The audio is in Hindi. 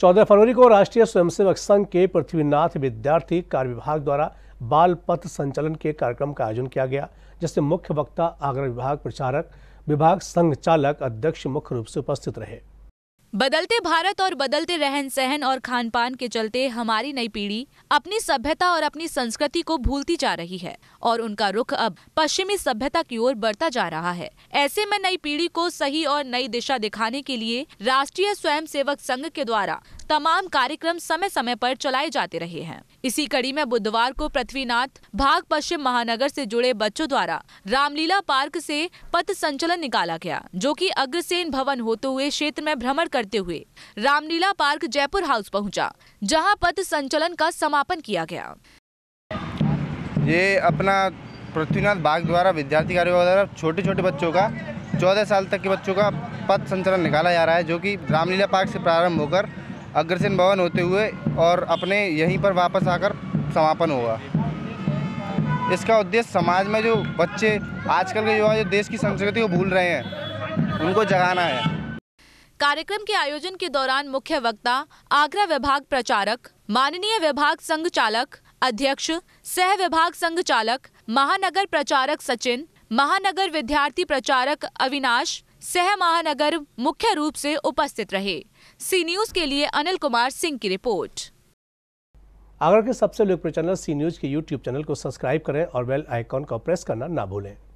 चौदह फरवरी को राष्ट्रीय स्वयंसेवक संघ के पृथ्वीनाथ विद्यार्थी कार्य विभाग द्वारा बाल पथ संचालन के कार्यक्रम का आयोजन किया गया जिसमें मुख्य वक्ता आगरा विभाग प्रचारक विभाग संघ चालक अध्यक्ष मुख्य रूप से उपस्थित रहे बदलते भारत और बदलते रहन सहन और खान पान के चलते हमारी नई पीढ़ी अपनी सभ्यता और अपनी संस्कृति को भूलती जा रही है और उनका रुख अब पश्चिमी सभ्यता की ओर बढ़ता जा रहा है ऐसे में नई पीढ़ी को सही और नई दिशा दिखाने के लिए राष्ट्रीय स्वयंसेवक संघ के द्वारा तमाम कार्यक्रम समय समय पर चलाए जाते रहे हैं इसी कड़ी में बुधवार को पृथ्वीनाथ भाग पश्चिम महानगर से जुड़े बच्चों द्वारा रामलीला पार्क से पथ संचलन निकाला गया जो कि अग्रसेन भवन होते हुए क्षेत्र में भ्रमण करते हुए रामलीला पार्क जयपुर हाउस पहुंचा जहां पथ संचलन का समापन किया गया ये अपना पृथ्वीनाथ बाग द्वारा विद्यार्थी कार्य द्वारा छोटे छोटे बच्चों का चौदह साल तक के बच्चों का पथ संचलन निकाला जा रहा है जो कि रामलीला पार्क से प्रारंभ होकर अग्रसेन भवन होते हुए और अपने यहीं पर वापस आकर समापन होगा इसका उद्देश्य समाज में जो बच्चे आजकल के युवा जो देश की संस्कृति को भूल रहे हैं उनको जगाना है कार्यक्रम के आयोजन के दौरान मुख्य वक्ता आगरा विभाग प्रचारक माननीय विभाग संघ चालक अध्यक्ष सह विभाग संघ चालक महानगर प्रचारक सचिन महानगर विद्यार्थी प्रचारक अविनाश सह महानगर मुख्य रूप से उपस्थित रहे सी न्यूज के लिए अनिल कुमार सिंह की रिपोर्ट आगरा के सबसे लोकप्रिय चैनल सी न्यूज के यूट्यूब चैनल को सब्सक्राइब करें और बेल आइकॉन को प्रेस करना ना भूलें